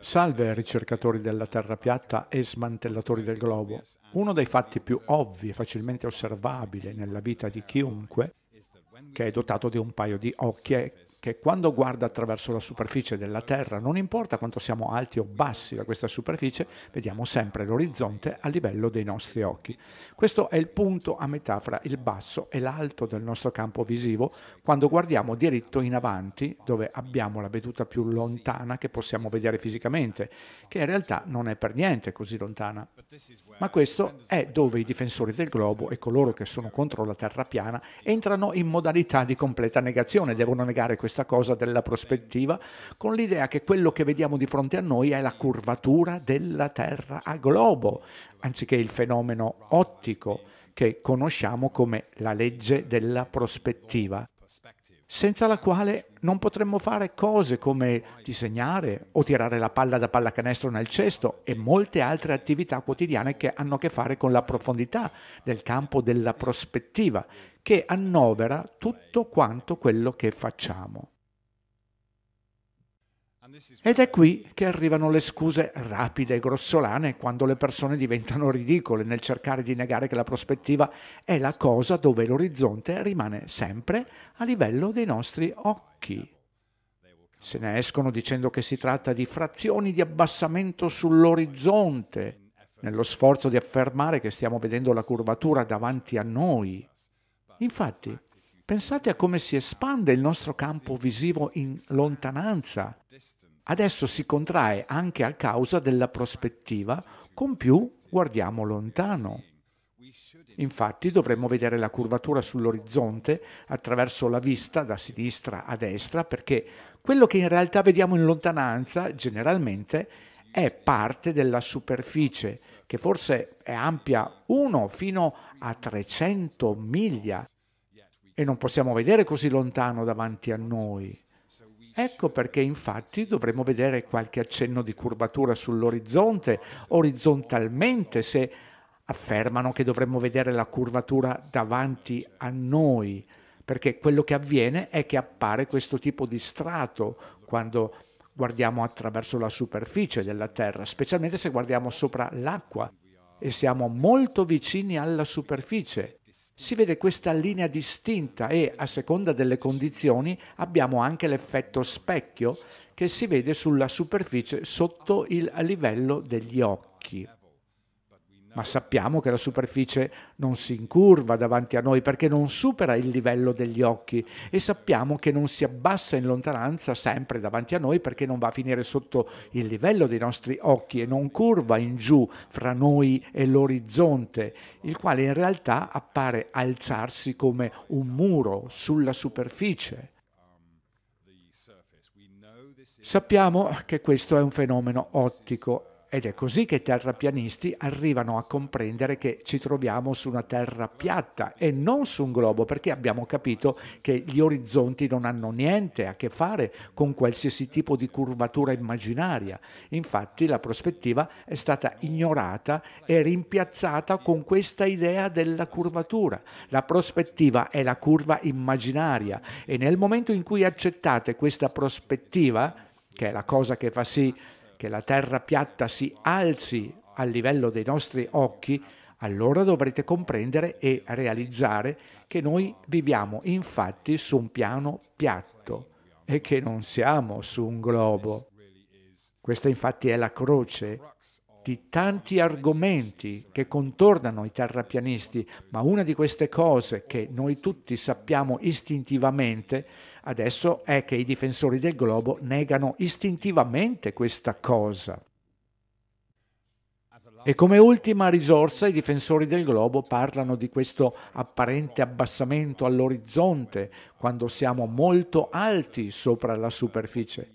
Salve ricercatori della Terra piatta e smantellatori del globo. Uno dei fatti più ovvi e facilmente osservabile nella vita di chiunque, che è dotato di un paio di occhi, è che quando guarda attraverso la superficie della Terra, non importa quanto siamo alti o bassi da questa superficie, vediamo sempre l'orizzonte a livello dei nostri occhi. Questo è il punto a metà fra il basso e l'alto del nostro campo visivo quando guardiamo diritto in avanti, dove abbiamo la veduta più lontana che possiamo vedere fisicamente, che in realtà non è per niente così lontana. Ma questo è dove i difensori del globo e coloro che sono contro la Terra piana entrano in modalità di completa negazione, devono negare questa questa cosa della prospettiva, con l'idea che quello che vediamo di fronte a noi è la curvatura della Terra a globo, anziché il fenomeno ottico che conosciamo come la legge della prospettiva senza la quale non potremmo fare cose come disegnare o tirare la palla da pallacanestro nel cesto e molte altre attività quotidiane che hanno a che fare con la profondità del campo della prospettiva, che annovera tutto quanto quello che facciamo. Ed è qui che arrivano le scuse rapide e grossolane quando le persone diventano ridicole nel cercare di negare che la prospettiva è la cosa dove l'orizzonte rimane sempre a livello dei nostri occhi. Se ne escono dicendo che si tratta di frazioni di abbassamento sull'orizzonte, nello sforzo di affermare che stiamo vedendo la curvatura davanti a noi. Infatti, Pensate a come si espande il nostro campo visivo in lontananza. Adesso si contrae anche a causa della prospettiva, con più guardiamo lontano. Infatti dovremmo vedere la curvatura sull'orizzonte attraverso la vista da sinistra a destra perché quello che in realtà vediamo in lontananza generalmente è parte della superficie che forse è ampia 1 fino a 300 miglia e non possiamo vedere così lontano davanti a noi. Ecco perché infatti dovremmo vedere qualche accenno di curvatura sull'orizzonte, orizzontalmente, se affermano che dovremmo vedere la curvatura davanti a noi, perché quello che avviene è che appare questo tipo di strato quando guardiamo attraverso la superficie della Terra, specialmente se guardiamo sopra l'acqua e siamo molto vicini alla superficie si vede questa linea distinta e a seconda delle condizioni abbiamo anche l'effetto specchio che si vede sulla superficie sotto il livello degli occhi ma sappiamo che la superficie non si incurva davanti a noi perché non supera il livello degli occhi e sappiamo che non si abbassa in lontananza sempre davanti a noi perché non va a finire sotto il livello dei nostri occhi e non curva in giù fra noi e l'orizzonte, il quale in realtà appare alzarsi come un muro sulla superficie. Sappiamo che questo è un fenomeno ottico ed è così che i terrapianisti arrivano a comprendere che ci troviamo su una terra piatta e non su un globo, perché abbiamo capito che gli orizzonti non hanno niente a che fare con qualsiasi tipo di curvatura immaginaria. Infatti la prospettiva è stata ignorata e rimpiazzata con questa idea della curvatura. La prospettiva è la curva immaginaria e nel momento in cui accettate questa prospettiva, che è la cosa che fa sì che la terra piatta si alzi al livello dei nostri occhi, allora dovrete comprendere e realizzare che noi viviamo infatti su un piano piatto e che non siamo su un globo. Questa infatti è la croce di tanti argomenti che contornano i terrapianisti, ma una di queste cose che noi tutti sappiamo istintivamente adesso è che i difensori del globo negano istintivamente questa cosa. E come ultima risorsa i difensori del globo parlano di questo apparente abbassamento all'orizzonte quando siamo molto alti sopra la superficie.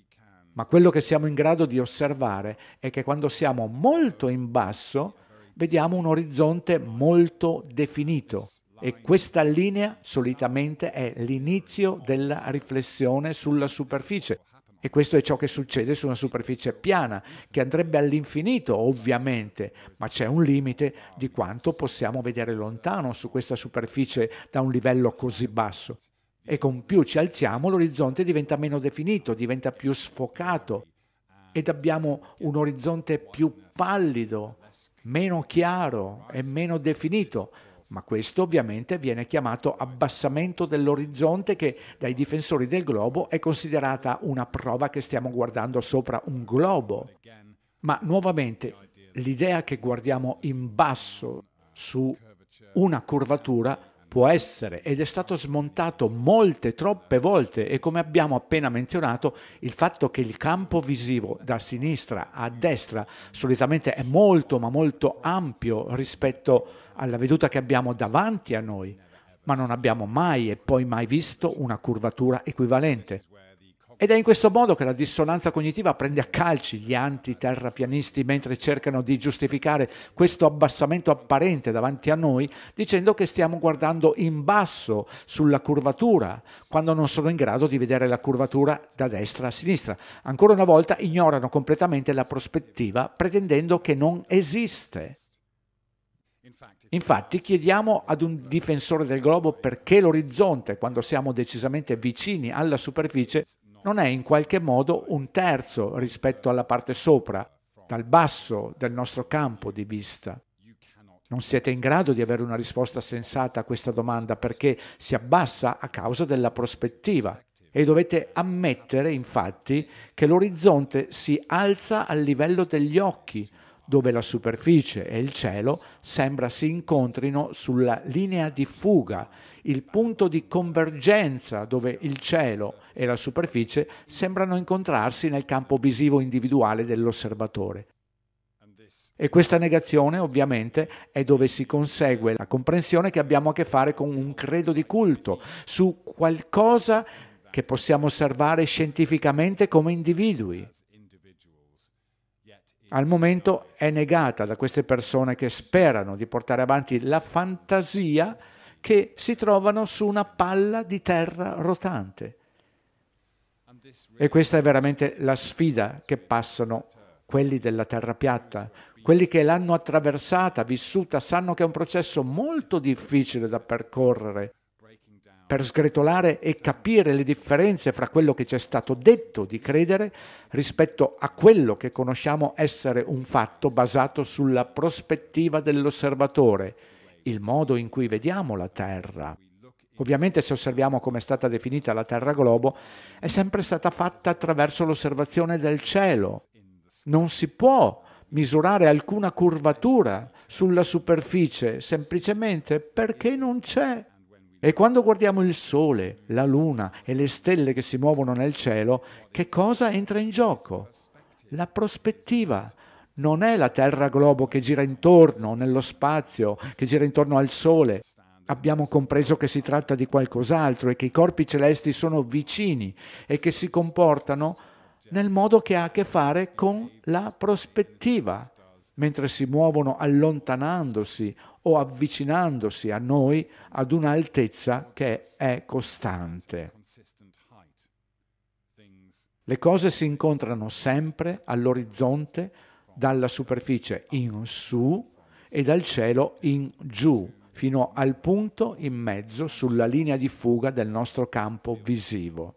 Ma quello che siamo in grado di osservare è che quando siamo molto in basso vediamo un orizzonte molto definito e questa linea solitamente è l'inizio della riflessione sulla superficie. E questo è ciò che succede su una superficie piana, che andrebbe all'infinito ovviamente, ma c'è un limite di quanto possiamo vedere lontano su questa superficie da un livello così basso e con più ci alziamo l'orizzonte diventa meno definito, diventa più sfocato ed abbiamo un orizzonte più pallido, meno chiaro e meno definito. Ma questo ovviamente viene chiamato abbassamento dell'orizzonte che dai difensori del globo è considerata una prova che stiamo guardando sopra un globo. Ma nuovamente l'idea che guardiamo in basso su una curvatura può essere ed è stato smontato molte, troppe volte e come abbiamo appena menzionato il fatto che il campo visivo da sinistra a destra solitamente è molto ma molto ampio rispetto alla veduta che abbiamo davanti a noi, ma non abbiamo mai e poi mai visto una curvatura equivalente. Ed è in questo modo che la dissonanza cognitiva prende a calci gli antiterrapianisti mentre cercano di giustificare questo abbassamento apparente davanti a noi dicendo che stiamo guardando in basso sulla curvatura quando non sono in grado di vedere la curvatura da destra a sinistra. Ancora una volta ignorano completamente la prospettiva pretendendo che non esiste. Infatti chiediamo ad un difensore del globo perché l'orizzonte, quando siamo decisamente vicini alla superficie, non è in qualche modo un terzo rispetto alla parte sopra, dal basso del nostro campo di vista. Non siete in grado di avere una risposta sensata a questa domanda perché si abbassa a causa della prospettiva e dovete ammettere infatti che l'orizzonte si alza al livello degli occhi, dove la superficie e il cielo sembra si incontrino sulla linea di fuga, il punto di convergenza dove il cielo e la superficie sembrano incontrarsi nel campo visivo individuale dell'osservatore. E questa negazione ovviamente è dove si consegue la comprensione che abbiamo a che fare con un credo di culto, su qualcosa che possiamo osservare scientificamente come individui al momento è negata da queste persone che sperano di portare avanti la fantasia che si trovano su una palla di terra rotante. E questa è veramente la sfida che passano quelli della terra piatta. Quelli che l'hanno attraversata, vissuta, sanno che è un processo molto difficile da percorrere per sgretolare e capire le differenze fra quello che ci è stato detto di credere rispetto a quello che conosciamo essere un fatto basato sulla prospettiva dell'osservatore, il modo in cui vediamo la Terra. Ovviamente se osserviamo come è stata definita la Terra globo, è sempre stata fatta attraverso l'osservazione del cielo. Non si può misurare alcuna curvatura sulla superficie semplicemente perché non c'è. E quando guardiamo il Sole, la Luna e le stelle che si muovono nel cielo, che cosa entra in gioco? La prospettiva. Non è la Terra globo che gira intorno nello spazio, che gira intorno al Sole. Abbiamo compreso che si tratta di qualcos'altro e che i corpi celesti sono vicini e che si comportano nel modo che ha a che fare con la prospettiva, mentre si muovono allontanandosi o avvicinandosi a noi ad un'altezza che è costante. Le cose si incontrano sempre all'orizzonte, dalla superficie in su e dal cielo in giù, fino al punto in mezzo sulla linea di fuga del nostro campo visivo.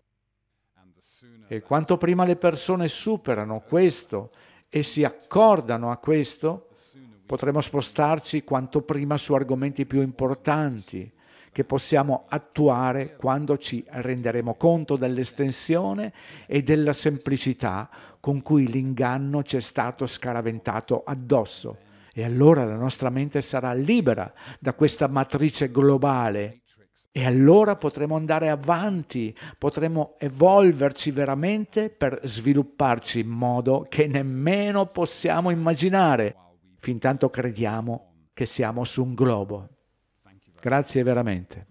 E quanto prima le persone superano questo e si accordano a questo, potremo spostarci quanto prima su argomenti più importanti che possiamo attuare quando ci renderemo conto dell'estensione e della semplicità con cui l'inganno ci è stato scaraventato addosso. E allora la nostra mente sarà libera da questa matrice globale e allora potremo andare avanti, potremo evolverci veramente per svilupparci in modo che nemmeno possiamo immaginare fin tanto crediamo che siamo su un globo. Grazie veramente.